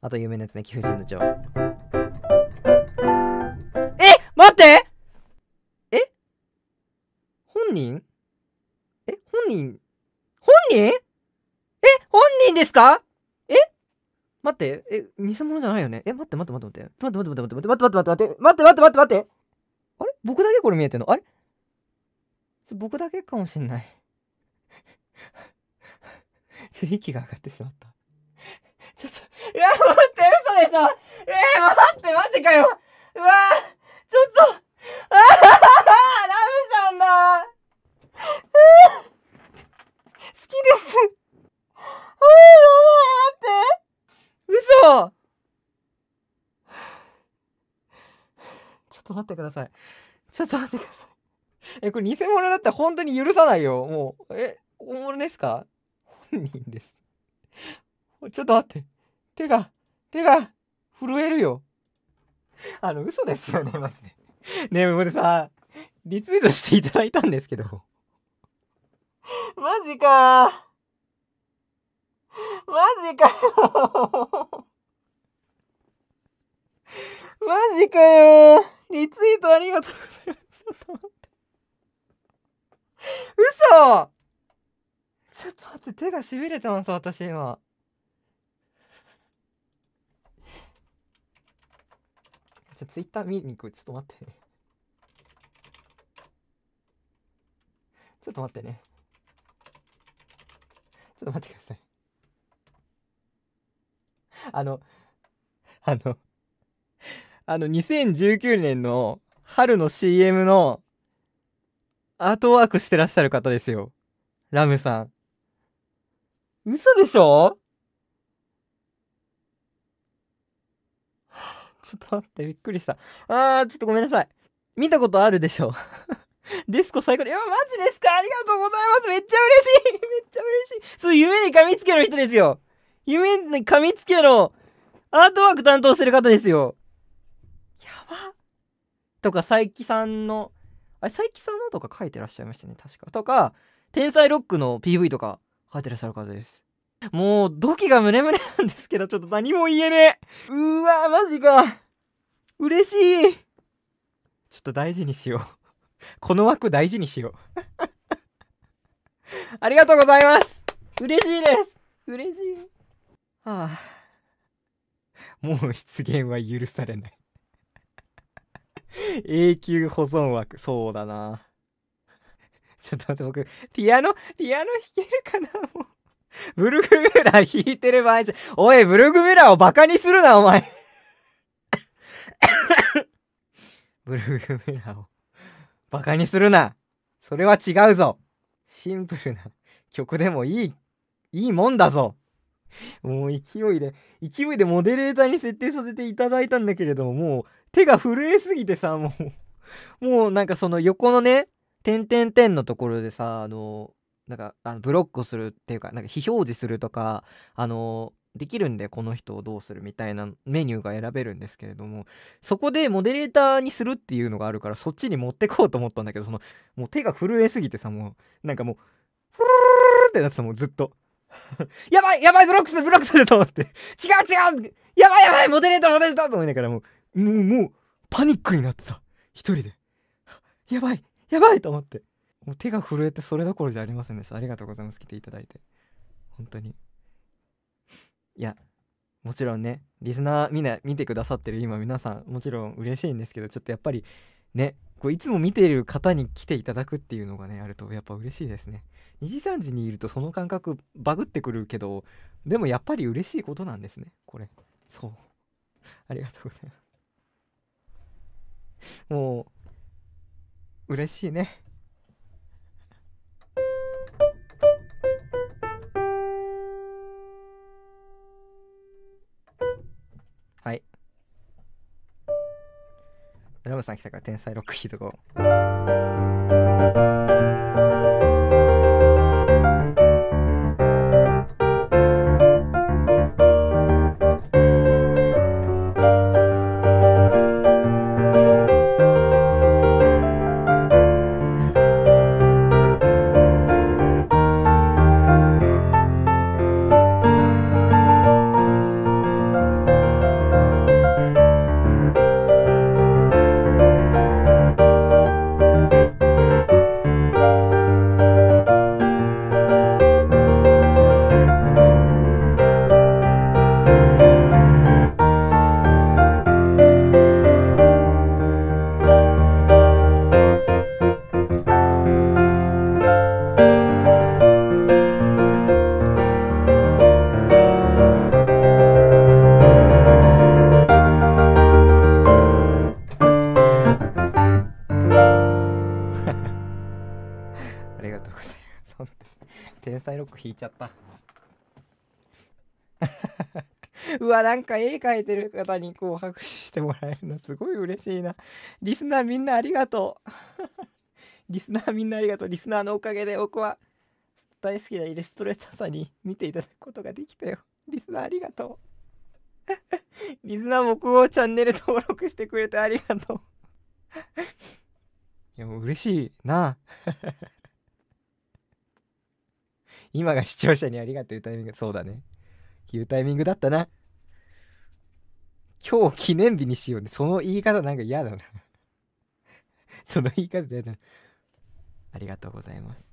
あと有名なやつね、貴婦人の蝶。え待ってえ本人え本人本人え本人ですかえ待って、え、偽物じゃないよねえ、待って待って待って待って待って待って待って待って待って待って待って待って待って待ってあれ僕だけこれ見えてんのあれ僕だけかもしんない ちょ、息が上がってしまったうわ、って嘘でしょえー、待って、マジかようわちょっと、あはははラブさんだ好きですあー、やばい、待って嘘ちょっと待ってください。ちょっと待ってください。え、これ偽物だったら本当に許さないよ。もう。え、本物ですか本人です。ちょっと待って。手が、手が震えるよ。あの、嘘ですよね、マジで。ねえ、僕さ、リツイートしていただいたんですけど。マジかマジかよマジかよリツイートありがとうございます。ちょっと待って。嘘ちょっと待って、手がしびれてます、私今。じゃツイッター見に行く。ちょっと待ってね。ちょっと待ってね。ちょっと待ってください。あの、あの、あの、2019年の春の CM のアートワークしてらっしゃる方ですよ。ラムさん。嘘でしょちょっと待って、びっくりした。あー、ちょっとごめんなさい。見たことあるでしょ。ディスコ最高で、いや、マジですかありがとうございますめっちゃ嬉しい めっちゃ嬉しいそう、夢に噛みつける人ですよ夢に噛みつけろアートワーク担当してる方ですよやばとか、佐伯さんの、あれ、佐伯さんのとか書いてらっしゃいましたね、確か。とか、天才ロックの PV とか書いてらっしゃる方です。もう、土器がムネムネなんですけど、ちょっと何も言えねえうわマジか嬉しいちょっと大事にしよう この枠大事にしよう ありがとうございます嬉しいです嬉しいはあもう出現は許されない 永久保存枠そうだなちょっと待って僕ピアノピアノ弾けるかなもうブルグメラ弾いてる場合じゃおいブルグメラをバカにするなお前ブルーメラーをバカにするなそれは違うぞシンプルな曲でもいい、いいもんだぞもう勢いで、勢いでモデレーターに設定させていただいたんだけれども、もう手が震えすぎてさ、もう、もうなんかその横のね、点々点のところでさ、あの、なんかあのブロックするっていうか、なんか非表示するとか、あの、できるんでこの人をどうするみたいなメニューが選べるんですけれどもそこでモデレーターにするっていうのがあるからそっちに持ってこうと思ったんだけどそのもう手が震えすぎてさもうなんかもうフルルルってなってさもうずっとやばいやばいブロックするブロックすると思って違う違うやばいやばいモデレーターモデレーターと思いながらもうもうもうパニックになってさ一人で やばいやばいと思ってもう手が震えてそれどころじゃありませんでしたありがとうございます来ていただいて本当に。いやもちろんねリスナーみんな見てくださってる今皆さんもちろん嬉しいんですけどちょっとやっぱりねこういつも見ている方に来ていただくっていうのがねあるとやっぱ嬉しいですね2時3時にいるとその感覚バグってくるけどでもやっぱり嬉しいことなんですねこれそうありがとうございますもう嬉しいねノブさん来たから天才ロックヒーとこう。とうございます。天才ロック引いちゃった。うわ、なんか絵描いてる方にこう拍手してもらえるのすごい嬉しいな。リスナーみんなありがとう。リスナーみんなありがとう。リスナーのおかげで僕は大好きなイレストレーターさんに見ていただくことができたよ。リスナーありがとう。リスナー僕をチャンネル登録してくれてありがとう。いや、もう嬉しいな。今が視聴者にありがとううタイミングそうだね言うタイミングだったな今日記念日にしようねその言い方なんか嫌だな その言い方嫌だなありがとうございます